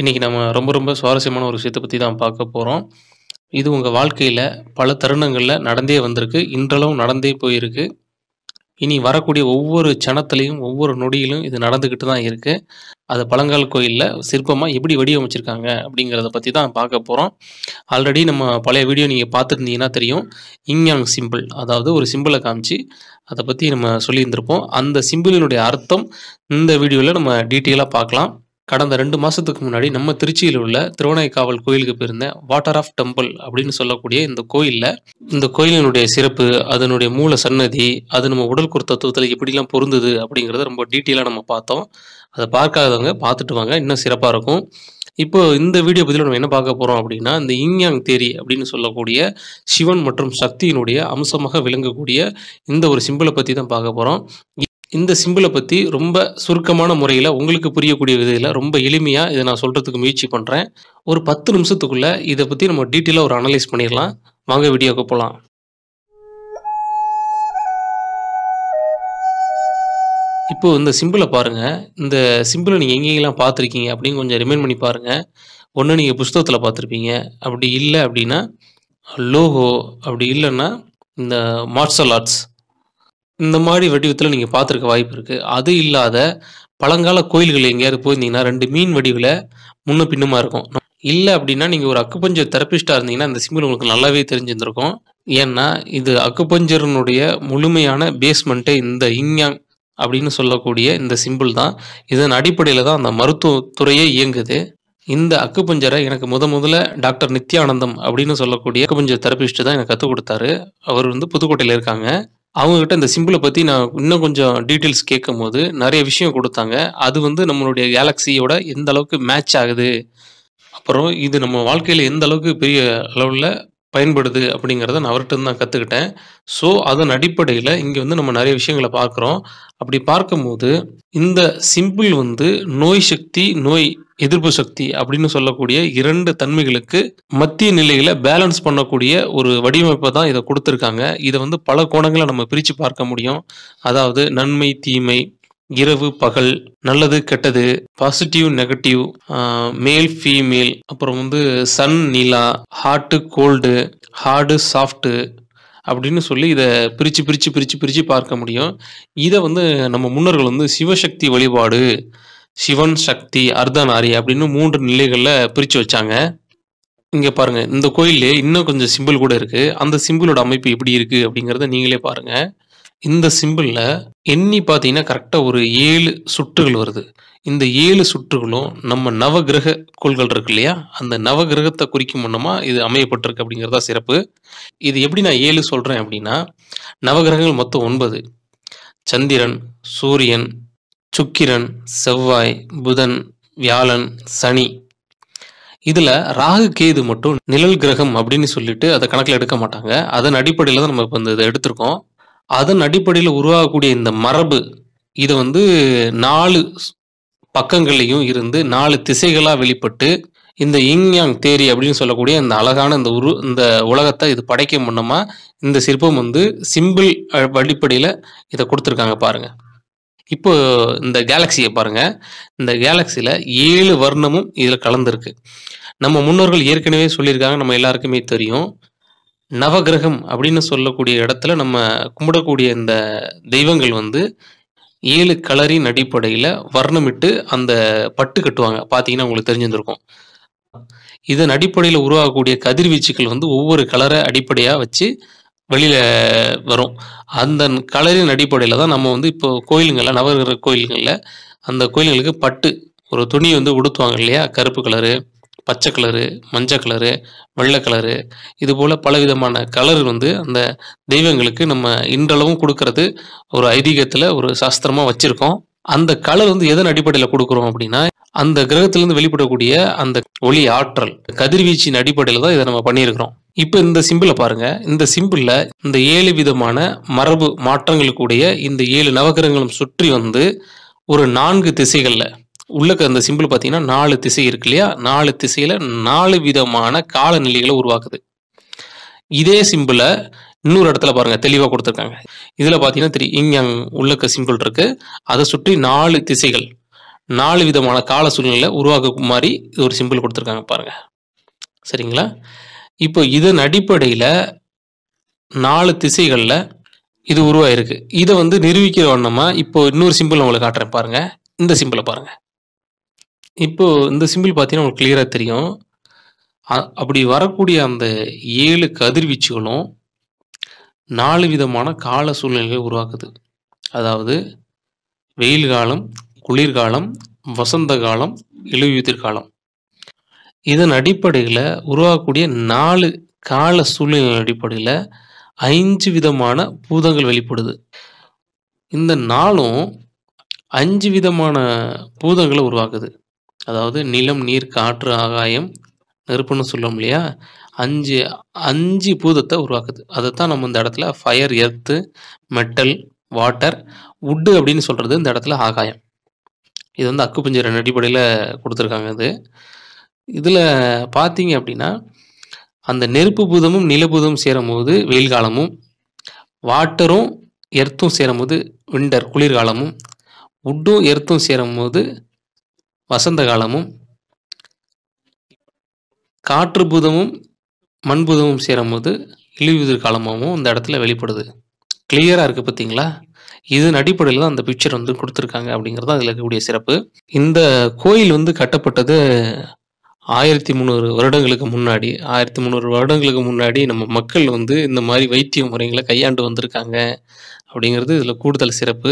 இன்றைக்கி நம்ம ரொம்ப ரொம்ப சுவாரஸ்யமான ஒரு விஷயத்தை பற்றி தான் பார்க்க போகிறோம் இது உங்கள் வாழ்க்கையில் பல தருணங்களில் நடந்தே வந்திருக்கு இன்றளவும் நடந்தே போயிருக்கு இனி வரக்கூடிய ஒவ்வொரு சனத்திலையும் ஒவ்வொரு நொடியிலும் இது நடந்துக்கிட்டு தான் இருக்குது அது பழங்கால் கோயிலில் சிற்பமாக எப்படி வடிவமைச்சிருக்காங்க அப்படிங்கிறத பற்றி தான் பார்க்க போகிறோம் ஆல்ரெடி நம்ம பழைய வீடியோ நீங்கள் பார்த்துருந்தீங்கன்னா தெரியும் இங்யாங் சிம்பிள் அதாவது ஒரு சிம்பிளை காமிச்சு அதை பற்றி நம்ம சொல்லியிருந்திருப்போம் அந்த சிம்பிளினுடைய அர்த்தம் இந்த வீடியோவில் நம்ம டீட்டெயிலாக பார்க்கலாம் கடந்த ரெண்டு மாதத்துக்கு முன்னாடி நம்ம திருச்சியில் உள்ள திருவனைக்காவல் கோயிலுக்கு போயிருந்த வாட்டர் ஆஃப் டெம்பிள் அப்படின்னு சொல்லக்கூடிய இந்த கோயிலில் இந்த கோயிலினுடைய சிறப்பு அதனுடைய மூல சன்னதி அது நம்ம உடல் குறு தத்துவத்தில் எப்படிலாம் பொருந்தது அப்படிங்கிறத ரொம்ப டீட்டெயிலாக நம்ம பார்த்தோம் அதை பார்க்காதவங்க பார்த்துட்டு வாங்க இன்னும் சிறப்பாக இருக்கும் இப்போ இந்த வீடியோ பதில் நம்ம என்ன பார்க்க போகிறோம் அப்படின்னா இந்த இங்யாங் தேரி அப்படின்னு சொல்லக்கூடிய சிவன் மற்றும் சக்தியினுடைய அம்சமாக விளங்கக்கூடிய இந்த ஒரு சிம்பிளை பற்றி தான் பார்க்க போகிறோம் இந்த சிம்பிளை பற்றி ரொம்ப சுருக்கமான முறையில் உங்களுக்கு புரியக்கூடிய விதையில் ரொம்ப எளிமையாக இதை நான் சொல்கிறதுக்கு முயற்சி பண்ணுறேன் ஒரு பத்து நிமிஷத்துக்குள்ளே இதை பற்றி நம்ம டீட்டெயிலாக ஒரு அனலைஸ் பண்ணிடலாம் வாங்க வீடியோக்கு போகலாம் இப்போது இந்த சிம்பிளை பாருங்கள் இந்த சிம்பிளை நீங்கள் எங்கெங்கெல்லாம் பார்த்துருக்கீங்க அப்படின்னு கொஞ்சம் ரிமைண்ட் பண்ணி பாருங்கள் ஒன்று நீங்கள் புஸ்தகத்தில் பார்த்துருப்பீங்க அப்படி இல்லை அப்படின்னா லோகோ அப்படி இல்லைன்னா இந்த மார்ஷல் ஆர்ட்ஸ் இந்த மாதிரி வடிவத்தில் நீங்கள் பார்த்துருக்க வாய்ப்பு இருக்கு. அது இல்லாத பழங்கால கோயில்கள் எங்கேயாவது போயிருந்தீங்கன்னா, ரெண்டு மீன் வடிவில் முன்ன பின்னுமா இருக்கும். இல்லை அப்படின்னா நீங்கள் ஒரு அக்குப்பஞ்சர் தெரபிஸ்ட்டா இருந்தீங்கன்னா, இந்த சிம்பிள் உங்களுக்கு நல்லாவே தெரிஞ்சிருந்திருக்கும். ஏன்னா, இது அக்குப்பஞ்சருனுடைய முழுமையான பேஸ்மெண்ட்டே இந்த யிங் அப்படின்னு சொல்லக்கூடிய இந்த சிம்பிள் தான். இதன் அடிப்படையில் தான் அந்த மருத்துவத்துறையே துறையே இயங்குது. இந்த அக்குப்பஞ்சரை எனக்கு முத முதல்ல டாக்டர் நித்யானந்தம் அப்படின்னு சொல்லக்கூடிய அக்குபஞ்சர் தெரப்பிஸ்ட்டு தான் எனக்கு கற்றுக் கொடுத்தாரு அவர் வந்து புதுக்கோட்டையில் இருக்காங்க. அவங்கக்கிட்ட இந்த சிம்பிளை பற்றி நான் இன்னும் கொஞ்சம் டீட்டெயில்ஸ் கேட்கும் போது நிறைய விஷயம் கொடுத்தாங்க அது வந்து நம்மளுடைய கேலக்ஸியோட எந்த அளவுக்கு மேட்ச் ஆகுது அப்புறம் இது நம்ம வாழ்க்கையில் எந்த அளவுக்கு பெரிய அளவில் பயன்படுது அப்படிங்கிறத நான் அவர்கிட்ட நான் கற்றுக்கிட்டேன் ஸோ அதன் அடிப்படையில் இங்கே வந்து நம்ம நிறைய விஷயங்களை பார்க்குறோம் அப்படி பார்க்கும்போது இந்த சிம்பிள் வந்து நோய் சக்தி நோய் எதிர்ப்பு சக்தி அப்படின்னு சொல்லக்கூடிய இரண்டு தன்மைகளுக்கு மத்திய நிலையில பேலன்ஸ் பண்ணக்கூடிய ஒரு வடிவமைப்பை தான் இதை கொடுத்துருக்காங்க இதை வந்து பல கோணங்களை நம்ம பிரித்து பார்க்க முடியும் அதாவது நன்மை தீமை இரவு பகல் நல்லது கெட்டது பாசிட்டிவ் நெகட்டிவ் மேல் ஃபீமேல் அப்புறம் வந்து சன் நீலா ஹாட்டு கோல்டு ஹார்டு சாஃப்ட்டு அப்படின்னு சொல்லி இதை பிரித்து பிரித்து பிரித்து பிரித்து பார்க்க முடியும் இதை வந்து நம்ம முன்னர்கள் வந்து சிவசக்தி வழிபாடு சிவன் சக்தி அர்த்தநாரி அப்படின்னு மூன்று நிலைகளில் பிரித்து வச்சாங்க இங்கே பாருங்கள் இந்த கோயிலே இன்னும் கொஞ்சம் சிம்பிள் கூட இருக்குது அந்த சிம்பிளோட அமைப்பு எப்படி இருக்குது அப்படிங்கிறத நீங்களே பாருங்கள் இந்த சிம்பிளில் எண்ணி பார்த்தீங்கன்னா கரெக்டாக ஒரு ஏழு சுற்றுகள் வருது இந்த ஏழு சுற்றுகளும் நம்ம நவகிரக கோள்கள் இருக்கு இல்லையா அந்த நவகிரகத்தை குறிக்கும் முன்னமாக இது அமையப்பட்டிருக்கு அப்படிங்கிறதா சிறப்பு இது எப்படி நான் ஏழு சொல்கிறேன் அப்படின்னா நவகிரகங்கள் மொத்தம் ஒன்பது சந்திரன் சூரியன் சுக்கிரன் செவ்வாய் புதன் வியாழன் சனி இதில் ராகு கேது மட்டும் நிழல் கிரகம் அப்படின்னு சொல்லிட்டு அதை கணக்கில் எடுக்க மாட்டாங்க அதன் அடிப்படையில் தான் நம்ம இப்போ இந்த இதை எடுத்திருக்கோம் அதன் அடிப்படையில் உருவாகக்கூடிய இந்த மரபு இதை வந்து நாலு பக்கங்கள்லையும் இருந்து நாலு திசைகளாக வெளிப்பட்டு இந்த யாங் தேரி அப்படின்னு சொல்லக்கூடிய இந்த அழகான இந்த உரு இந்த உலகத்தை இது படைக்கும் முன்னமா இந்த சிற்பம் வந்து சிம்பிள் அடிப்படையில் இதை கொடுத்துருக்காங்க பாருங்க இப்போ இந்த கேலக்சியை பாருங்க இந்த கேலக்சியில் ஏழு வர்ணமும் இதில் கலந்துருக்கு நம்ம முன்னோர்கள் ஏற்கனவே சொல்லியிருக்காங்க நம்ம எல்லாருக்குமே தெரியும் நவகிரகம் அப்படின்னு சொல்லக்கூடிய இடத்துல நம்ம கும்பிடக்கூடிய இந்த தெய்வங்கள் வந்து ஏழு கலரின் அடிப்படையில் வர்ணமிட்டு அந்த பட்டு கட்டுவாங்க பார்த்தீங்கன்னா உங்களுக்கு தெரிஞ்சிருந்திருக்கும் இதன் அடிப்படையில் உருவாகக்கூடிய கதிர்வீச்சுக்கள் வந்து ஒவ்வொரு கலரை அடிப்படையாக வச்சு வெளியில் வரும் அந்த கலரின் அடிப்படையில் தான் நம்ம வந்து இப்போ கோயிலுங்களில் நவகிரக கோயில்களில் அந்த கோயில்களுக்கு பட்டு ஒரு துணி வந்து உடுத்துவாங்க இல்லையா கருப்பு கலரு பச்சை கலரு மஞ்சள் கலரு வெள்ளை கலரு இது போல் பலவிதமான கலர் வந்து அந்த தெய்வங்களுக்கு நம்ம இன்றளவும் கொடுக்கறது ஒரு ஐதீகத்தில் ஒரு சாஸ்திரமாக வச்சுருக்கோம் அந்த கலர் வந்து எதன் அடிப்படையில் கொடுக்குறோம் அப்படின்னா அந்த கிரகத்திலேருந்து வெளிப்படக்கூடிய அந்த ஒளி ஆற்றல் கதிர்வீச்சின் அடிப்படையில் தான் இதை நம்ம பண்ணியிருக்கிறோம் இப்போ இந்த சிம்பிளை பாருங்க இந்த சிம்பிளில் இந்த ஏழு விதமான மரபு மாற்றங்களுக்குடைய இந்த ஏழு நவகிரகங்களும் சுற்றி வந்து ஒரு நான்கு திசைகளில் உள்ளக்க அந்த சிம்பிள் பார்த்தீங்கன்னா நாலு திசை இருக்கு இல்லையா நாலு திசையில் நாலு விதமான காலநிலைகளை உருவாக்குது இதே சிம்பிளை இன்னொரு இடத்துல பாருங்க தெளிவாக கொடுத்துருக்காங்க இதில் பார்த்தீங்கன்னா தெரியும் இங்க உள்ளக்க சிம்பிள் இருக்கு அதை சுற்றி நாலு திசைகள் நாலு விதமான கால சூழ்நிலை உருவாக்க மாதிரி ஒரு சிம்பிள் கொடுத்துருக்காங்க பாருங்க சரிங்களா இப்போ இதன் அடிப்படையில் நாலு திசைகளில் இது உருவாயிருக்கு இதை வந்து நிரூபிக்கிற வண்ணமாக இப்போ இன்னொரு சிம்பிள் உங்களுக்கு காட்டுறேன் பாருங்கள் இந்த சிம்பிளை பாருங்கள் இப்போ இந்த சிம்பிள் பார்த்தீங்கன்னா உங்களுக்கு கிளியராக தெரியும் அப்படி வரக்கூடிய அந்த ஏழு கதிர்வீச்சுகளும் நாலு விதமான கால சூழ்நிலைகளை உருவாக்குது. அதாவது வெயில் காலம், குளிர்காலம், வசந்த காலம், இலையுதிர் காலம். இதன் அடிப்படையில் உருவாகக்கூடிய நாலு கால சூழ்நிலை அடிப்படையில் ஐந்து விதமான பூதங்கள் வெளிப்படுது. இந்த நாளும் அஞ்சு விதமான பூதங்களை உருவாக்குது. அதாவது நிலம் நீர் காற்று ஆகாயம் நெருப்புன்னு சொல்லும் இல்லையா அஞ்சு அஞ்சு பூதத்தை உருவாக்குது அதை தான் நம்ம இந்த இடத்துல ஃபயர் எர்த்து மெட்டல் வாட்டர் உட்டு அப்படின்னு சொல்கிறது இந்த இடத்துல ஆகாயம் இது வந்து அக்குப்பஞ்சரன் அடிப்படையில் கொடுத்துருக்காங்க இது இதில் பார்த்தீங்க அப்படின்னா அந்த நெருப்பு பூதமும் நிலபூதமும் சேரும்போது வெயில் காலமும் வாட்டரும் எர்த்தும் சேரும்போது விண்டர் குளிர்காலமும் உட்டும் எர்த்தும் சேரும்போது வசந்த காலமும் காற்று பூதமும் சேரும் சேரும்போது இழிவுதிர் காலமாகவும் இந்த இடத்துல வெளிப்படுது கிளியராக இருக்குது பார்த்தீங்களா இதன் அடிப்படையில் தான் அந்த பிக்சர் வந்து கொடுத்துருக்காங்க அப்படிங்கிறது அதில் இருக்கக்கூடிய சிறப்பு இந்த கோயில் வந்து கட்டப்பட்டது ஆயிரத்தி முந்நூறு வருடங்களுக்கு முன்னாடி ஆயிரத்தி முந்நூறு வருடங்களுக்கு முன்னாடி நம்ம மக்கள் வந்து இந்த மாதிரி வைத்திய முறைகளை கையாண்டு வந்திருக்காங்க அப்படிங்கிறது இதில் கூடுதல் சிறப்பு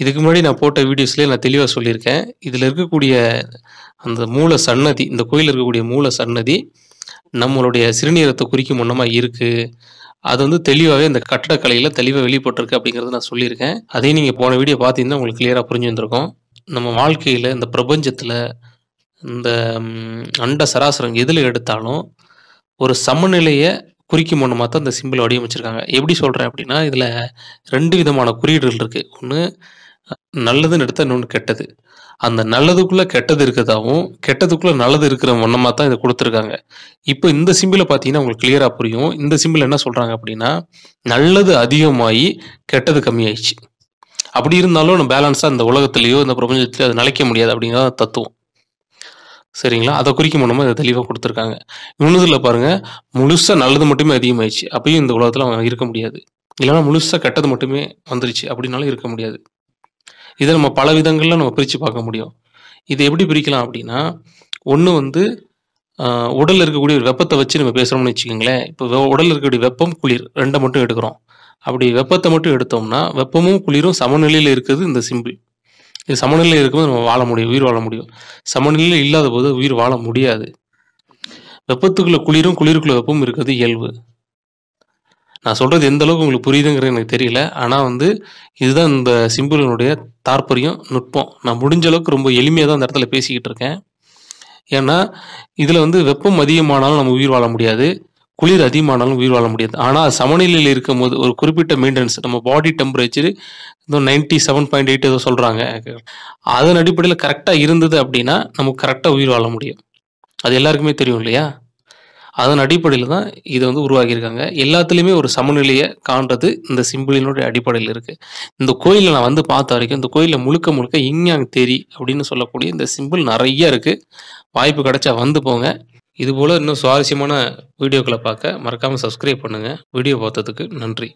இதுக்கு முன்னாடி நான் போட்ட வீடியோஸ்லேயே நான் தெளிவாக சொல்லியிருக்கேன் இதில் இருக்கக்கூடிய அந்த மூல சன்னதி இந்த கோயில் இருக்கக்கூடிய மூல சன்னதி நம்மளுடைய சிறுநீரத்தை குறிக்கும் வண்ணமாக இருக்குது அது வந்து தெளிவாகவே இந்த கட்டடக்கலையில் தெளிவாக வெளிப்பட்டிருக்கு அப்படிங்கிறத நான் சொல்லியிருக்கேன் அதையும் நீங்கள் போன வீடியோ பார்த்தீங்கன்னா உங்களுக்கு கிளியராக புரிஞ்சு வந்திருக்கோம் நம்ம வாழ்க்கையில் இந்த பிரபஞ்சத்தில் இந்த அண்ட சராசரம் எதில் எடுத்தாலும் ஒரு சமநிலையை குறிக்கும் ஒன்று மாற்ற அந்த சிம்பிள் வடிவமைச்சிருக்காங்க எப்படி சொல்கிறேன் அப்படின்னா இதில் ரெண்டு விதமான குறியீடுகள் இருக்குது ஒன்று நல்லதுன்னு எடுத்தால் இன்னொன்று கெட்டது அந்த நல்லதுக்குள்ளே கெட்டது இருக்கிறதாகவும் கெட்டதுக்குள்ளே நல்லது இருக்கிற ஒன்றமாக தான் இதை கொடுத்துருக்காங்க இப்போ இந்த சிம்பிளை பார்த்தீங்கன்னா உங்களுக்கு கிளியராக புரியும் இந்த சிம்பிள் என்ன சொல்கிறாங்க அப்படின்னா நல்லது அதிகமாகி கெட்டது கம்மியாயிடுச்சு அப்படி இருந்தாலும் நம்ம பேலன்ஸாக இந்த உலகத்துலேயோ இந்த பிரபஞ்சத்துலேயோ அதை நிலைக்க முடியாது அப்படிங்கிற தத்துவம் சரிங்களா அதை குறிக்க மூலமாக இதை தெளிவாக கொடுத்துருக்காங்க இன்னொன்றில் பாருங்கள் முழுசாக நல்லது மட்டுமே அதிகமாயிடுச்சு அப்பயும் இந்த உலகத்தில் அவன் இருக்க முடியாது இல்லைனா முழுசாக கெட்டது மட்டுமே வந்துருச்சு அப்படின்னாலும் இருக்க முடியாது இதை நம்ம பல விதங்களில் நம்ம பிரித்து பார்க்க முடியும் இது எப்படி பிரிக்கலாம் அப்படின்னா ஒன்று வந்து உடலில் இருக்கக்கூடிய ஒரு வெப்பத்தை வச்சு நம்ம பேசுகிறோம்னு வச்சுக்கோங்களேன் இப்போ உடலில் இருக்கக்கூடிய வெப்பம் குளிர் ரெண்டை மட்டும் எடுக்கிறோம் அப்படி வெப்பத்தை மட்டும் எடுத்தோம்னா வெப்பமும் குளிரும் சமநிலையில் இருக்குது இந்த சிம்பிள் இது சமநிலை இருக்கும்போது நம்ம வாழ முடியும் உயிர் வாழ முடியும் சமநிலை இல்லாத போது உயிர் வாழ முடியாது வெப்பத்துக்குள்ள குளிரும் குளிருக்குள்ள வெப்பம் இருக்கிறது இயல்பு நான் சொல்றது எந்த அளவுக்கு உங்களுக்கு புரியுதுங்கிறது எனக்கு தெரியல ஆனால் வந்து இதுதான் இந்த சிம்பிளினுடைய தாற்பயம் நுட்பம் நான் முடிஞ்ச அளவுக்கு ரொம்ப எளிமையாக தான் அந்த இடத்துல பேசிக்கிட்டு இருக்கேன் ஏன்னா இதில் வந்து வெப்பம் அதிகமானாலும் நம்ம உயிர் வாழ முடியாது குளிர் அதிகமானாலும் உயிர் வாழ முடியாது ஆனால் சமநிலையில் இருக்கும் போது ஒரு குறிப்பிட்ட மெயின்டெனன்ஸ் நம்ம body temperature ninety seven point eight ஏதோ சொல்கிறாங்க அதன் அடிப்படையில் கரெக்டாக இருந்தது அப்படின்னா நமக்கு கரெக்டாக உயிர் வாழ முடியும் அது எல்லாருக்குமே தெரியும் இல்லையா அதன் அடிப்படையில் தான் இதை வந்து உருவாக்கியிருக்காங்க எல்லாத்துலேயுமே ஒரு சமநிலையை காண்றது இந்த சிம்பிளினுடைய அடிப்படையில் இருக்குது இந்த கோயிலில் நான் வந்து பார்த்த வரைக்கும் இந்த கோயிலில் முழுக்க முழுக்க இங்யாங் தெரி அப்படின்னு சொல்லக்கூடிய இந்த சிம்பிள் நிறைய இருக்குது வாய்ப்பு கிடைச்சா வந்து போங்க இதுபோல் இன்னும் சுவாரஸ்யமான வீடியோக்களை பார்க்க மறக்காமல் சப்ஸ்கிரைப் பண்ணுங்கள் வீடியோ பார்த்ததுக்கு நன்றி